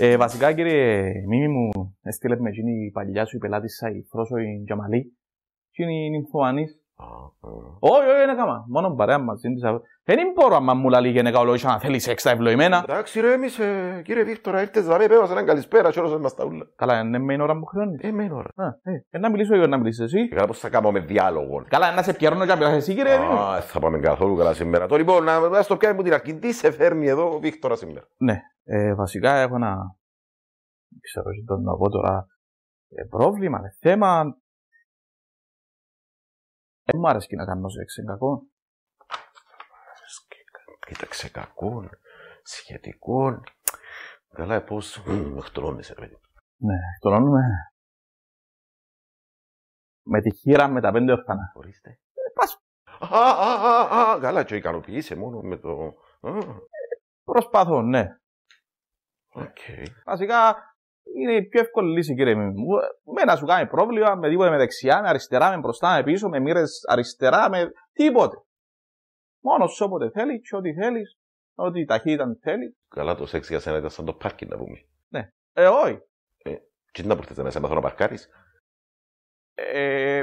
Ε, βασικά, κύριε Μίμη μου, έστειλε με εκείνη η παλιά σου η πελάτη σα, η Φρόσο, η Τζαμαλή, και είναι η Νυμφωάνης, ε. Όχι, όχι, δεν έκανα. Μόνο παρέα μαζί της. Δεν μπορώ άμα μου λαλεί γενικά όλο να θέλεις έξτα τα ευλογημένα. Εντάξει ρε, εμείς, ε, κύριε Βίκτορα, ήρθες να με πέμας έναν καλησπέρα και όλος μας τα ούλα. Καλά, είναι με ώρα που χρειώνεις. Ε, με ώρα. Ε, να μιλήσω εγώ, να μιλήσεις εσύ. Καλά, πώς θα κάνω με διάλογο. Καλά, να σε πιέρνω και να μιλάς εσύ, κύριε Βίκτορα. Α, ε, θα πάμε καθόλου καλά σήμερα. Τώρα λοιπόν, να στο πιάνει μου την αρχή, τι σε φέρνει εδώ ο Βίκτορα σήμερα. Ναι, ε, βασικά έχω ένα, ξέρω, δεν να πω τώρα, πρόβλημα, θέμα, δεν μου άρεσε να κάνω σε κακό. Κοίταξε κακό, σχετικό. Καλά, ε, πώς χτρώνεις, ρε παιδί. Ναι, χτρώνουμε... Με τη χείρα με τα πέντε ορθανά. Ορίστε. Ε, πας. καλά, και ικανοποιείσαι μόνο με το... Ε, προσπαθώ, ναι. Okay. Βασικά, είναι η πιο εύκολη λύση, κύριε μου. Ε, με να σου κάνει πρόβλημα, με τίποτα με δεξιά, με αριστερά, με μπροστά, με πίσω, με μοίρες αριστερά, με τίποτε. Μόνος σου όποτε θέλει, και ό,τι θέλεις, ό,τι ταχύτητα θέλει. Καλά, το σεξ για σένα ήταν σαν το πάρκινγκ να πούμε. Ναι. Ε, όχι. Ε, τι να προθέσει σε μάθω να παρκάρεις. Ε,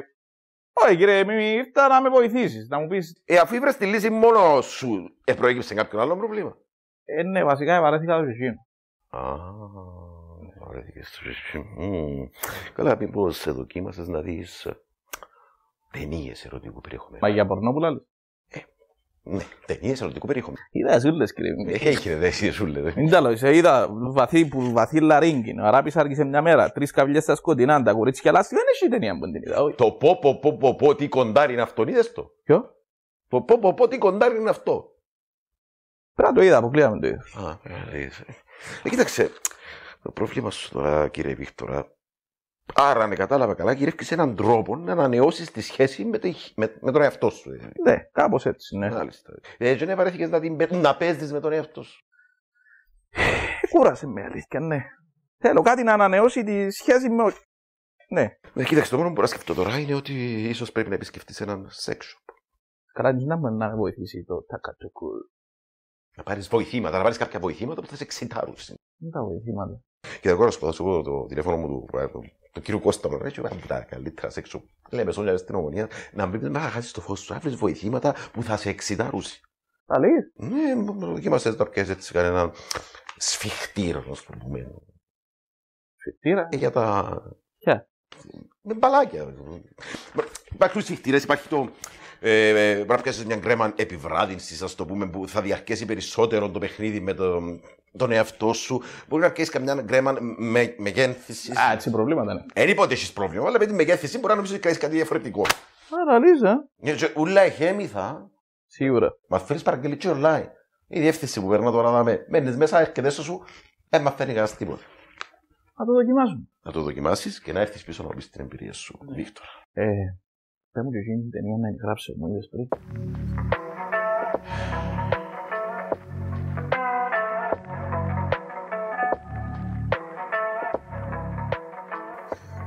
όχι, κύριε Μίμη, ήρθα να με βοηθήσεις, να μου πεις. Ε, αφού βρε τη λύση μόνο σου, ε, προέκυψε κάποιο άλλο πρόβλημα. Ε, ναι, βασικά βαρέθηκα το ζυγείο. Ah. Παραδίκες Καλά, μήπως σε δοκίμασες να δεις ε, ταινίες ερωτικού περιεχομένου. Μα για Πορνόπουλα, ε, ναι, ταινίες ερωτικού περιεχομένου. Είδα ζούλες, κύριε. Ε, έχει ρε, δέσει ζούλες. Μην τα λόγεις, είδα βαθύ, που βαθύ λαρίγκιν. Ο Αράπης άργησε μια μέρα, τρεις καβλιές στα σκοτεινά, τα κορίτσια λάστι, δεν έχει ταινία που την είδα. Το πω, πω, πω, πω, πω, τι κοντάρι είναι αυτό, είδες το. Ποιο? Το πω, πω, πω, τι κοντάρι είναι αυτό. Πρέπει να το είδα, αποκλείαμε το είδα. Α, ε, κοίταξε, το πρόβλημα σου τώρα, κύριε Βίκτορα, άρα αν κατάλαβα καλά, σε έναν τρόπο να ανανεώσεις τη σχέση με, τη, με, με τον εαυτό σου. Ε. Ναι, κάπως έτσι, ναι. Μάλιστα. Έτσι, ε, δεν βαρέθηκες να, την, να παίζεις με τον εαυτό σου. Ε, κούρασε με αλήθεια, ναι. Θέλω κάτι να ανανεώσει τη σχέση με. Ναι. ναι κοίταξε, το μόνο που μπορώ να σκεφτώ τώρα είναι ότι ίσως πρέπει να επισκεφτείς έναν σεξ Καλά, να, να βοηθήσει το τακατοκούλ. Να πάρεις βοηθήματα, να πάρεις κάποια βοηθήματα που θα σε εξητάρουν. Δεν τα βοηθήματα. Και εγώ σου δώσω το τηλέφωνο μου του προέδρου ε, Το κύριο Κώστα μου, έτσι, που τα καλύτερα σε έξω. Λέμε σε όλη την αστυνομία να μην πεις να χάσεις το φως του. Άφησε βοηθήματα που θα σε εξητάρουσει. Αλήθεια. Ναι, δοκίμασες να πιέσει έτσι κανένα σφιχτήρα, α το πούμε. Σφιχτήρα. Ε, για τα. Ποια. Με μπαλάκια. Υπάρχουν σφιχτήρες, υπάρχει το. Ε, ε, πρέπει να πιάσεις μια γκρέμα επιβράδυνσης, ας το πούμε, που θα διαρκέσει περισσότερο το παιχνίδι με το, τον εαυτό σου. Μπορεί να κάνει καμιά γκρέμα με, μεγέθυνση. Α, έτσι προβλήματα, ναι. Δεν είπα ότι έχεις πρόβλημα, αλλά με τη μεγέθυνση μπορεί να νομίζεις ότι κάνεις κάτι διαφορετικό. Άρα, Γιατί ναι, ούλα έχει έμειθα. Σίγουρα. Μα φέρει παραγγελίτσιο online. Η διεύθυνση που παίρνω τώρα να με μένεις μέσα, έρχεται σου, δεν μα φέρνει κανένας τίποτα. Να το δοκιμάσουμε. Να το δοκιμάσεις και να έρθεις πίσω να πεις την εμπειρία σου, ναι. Βίκτορα. Ε, πέμπτο και εκείνη την ταινία να γράψει μου είδε πριν.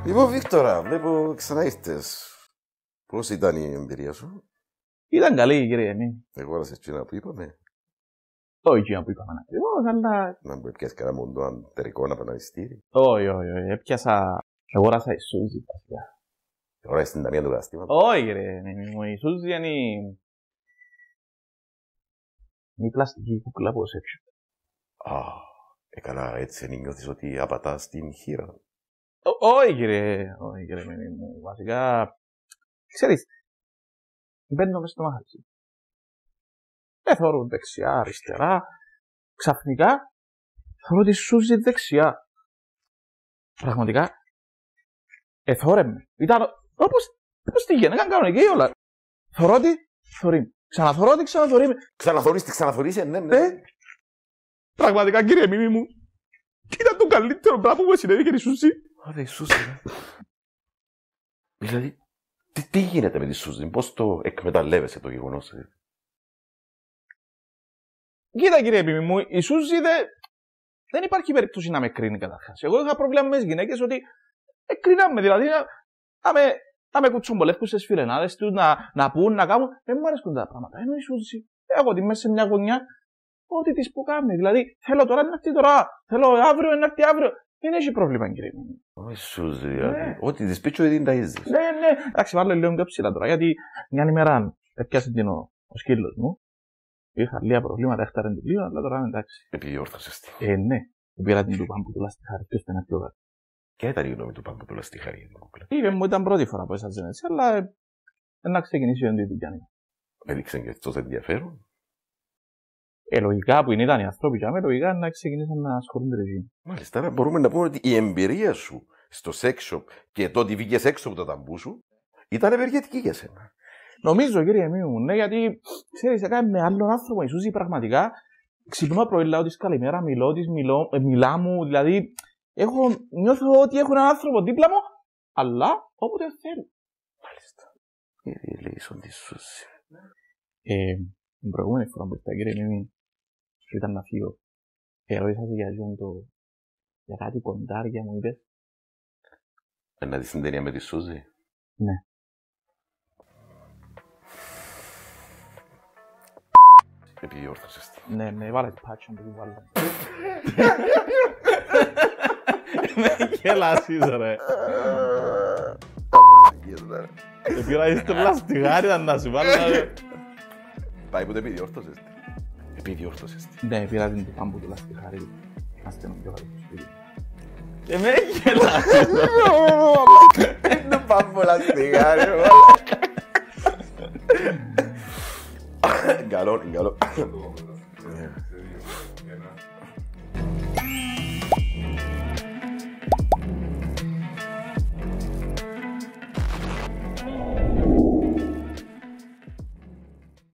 Λοιπόν, Βίκτορα, βλέπω ξανά ήρθες. Πώς ήταν η εμπειρία σου? Ήταν καλή, κύριε Νί. Εγώ άρασε εκείνα που είπαμε. Όχι εκείνα που είπαμε ακριβώ, αλλά... Να μου πιάσει κανένα μοντό αντερικό να πανεπιστήρι. Όχι, όχι, όχι. Έπιασα... Εγώ άρασα η Σούζη, βασικά. Τώρα στην ταμεία του γάστημα. Όχι, κύριε Νί. Ναι, ναι, ναι, η Σούζη είναι... Είναι η πλαστική κουκλά που ως Α, έκανα ε, έτσι, νιώθεις ότι απατάς την χείρα. Όχι, κύριε, όχι, κύριε μου. Βασικά, ξέρεις, μπαίνω μέσα στο μάχαρση. Δεν θεωρώ δεξιά, αριστερά. Ξαφνικά, θεωρώ ότι σου δεξιά. Πραγματικά, εθόρεμε. Ήταν όπως, όπως τη έκανε κανονική όλα. Θεωρώ ότι θεωρεί. Ξαναθωρώ ότι ξαναθωρεί. Ξαναθωρείς τη ξαναθωρείς, ε, ναι, ναι. Ε, πραγματικά, κύριε Μίμη μου, ήταν το καλύτερο πράγμα που μου συνέβη, κύριε Σούση. Άδε η Σούζη, Δηλαδή, τι, τι γίνεται με τη Σούζη, δηλαδή, πώς το εκμεταλλεύεσαι το γεγονός, έτσι. Ε? Κοίτα κύριε Επίμη μου, η Σούζη δε... δεν υπάρχει περίπτωση να με κρίνει καταρχάς. Εγώ είχα προβλήματα με τις γυναίκες ότι εκκρίναμε, δηλαδή να, να με, να με κουτσουμπολεύκουν στις φιλενάδες τους, να, να πούν, να κάνουν. Δεν μου αρέσουν τα πράγματα. Ενώ η Σούζη, εγώ τη μέσα σε μια γωνιά, ό,τι της που κάνει. Δηλαδή θέλω τώρα να έρθει τώρα, θέλω αύριο να έρθει αύριο. Δεν έχει πρόβλημα, κύριε μου. Σου δηλαδή. Ναι. Ό,τι της πίτσο ήδη τα είδε. Ναι, ναι. Εντάξει, βάλε λίγο πιο ψηλά τώρα. Γιατί μια ημέρα έπιασε την ο, ο σκύλος μου. Είχα λίγα προβλήματα, έφταραν την πλοίο, αλλά τώρα εντάξει. Επιδιόρθωσε τη. Ε, ναι. Πήρα την του πάμπου στη χάρη. Ποιος ήταν πιο γάτα. Και ήταν η γνώμη του πάμπου στη χάρη για την κούκλα. Είπε μου ήταν πρώτη φορά που έσαζε έτσι, αλλά ε, να ξεκινήσει ο Εντύπη είναι. Έδειξε και αυτό ενδιαφέρον. Ε, που είναι, ήταν οι άνθρωποι για μένα, λογικά να ξεκινήσουν να ασχολούνται με εκείνο. Μάλιστα, άρα ναι, μπορούμε να πούμε ότι η εμπειρία σου στο σεξ shop και το ότι βγήκες έξω από το ταμπού σου ήταν ευεργετική για σένα. Νομίζω, κύριε μου, ναι, γιατί ξέρεις, έκανε με άλλον άνθρωπο, η Σούζη, πραγματικά. Ξυπνώ πρωί, λέω της καλημέρα, μιλώ της, ε, μιλά μου, δηλαδή έχω, νιώθω ότι έχω έναν άνθρωπο δίπλα μου, αλλά όποτε θέλω. Μάλιστα. Η Λίσον, τη Σούση. Ε, την προηγούμενη φορά που ήρθα, κύριε Μίμη, και ήταν να φύγω. Ερώτησα σε για το... για κάτι κοντάρια μου είπες. Ένα την ταινία με τη Σούζη. Ναι. Επειδή όρθωσες το. Ναι, ναι, βάλε πάτσο που βάλω. Με ναι, γελάσεις ρε. τρελάς το πλαστιγάρι να σου βάλω. Πάει που το επειδή όρθωσες. Επιδιόρθωσες τη. Ναι, πήρα την τυχά μου λάστη χάρη. να στενώ πιο σπίτι. με Δεν πάμε πολλά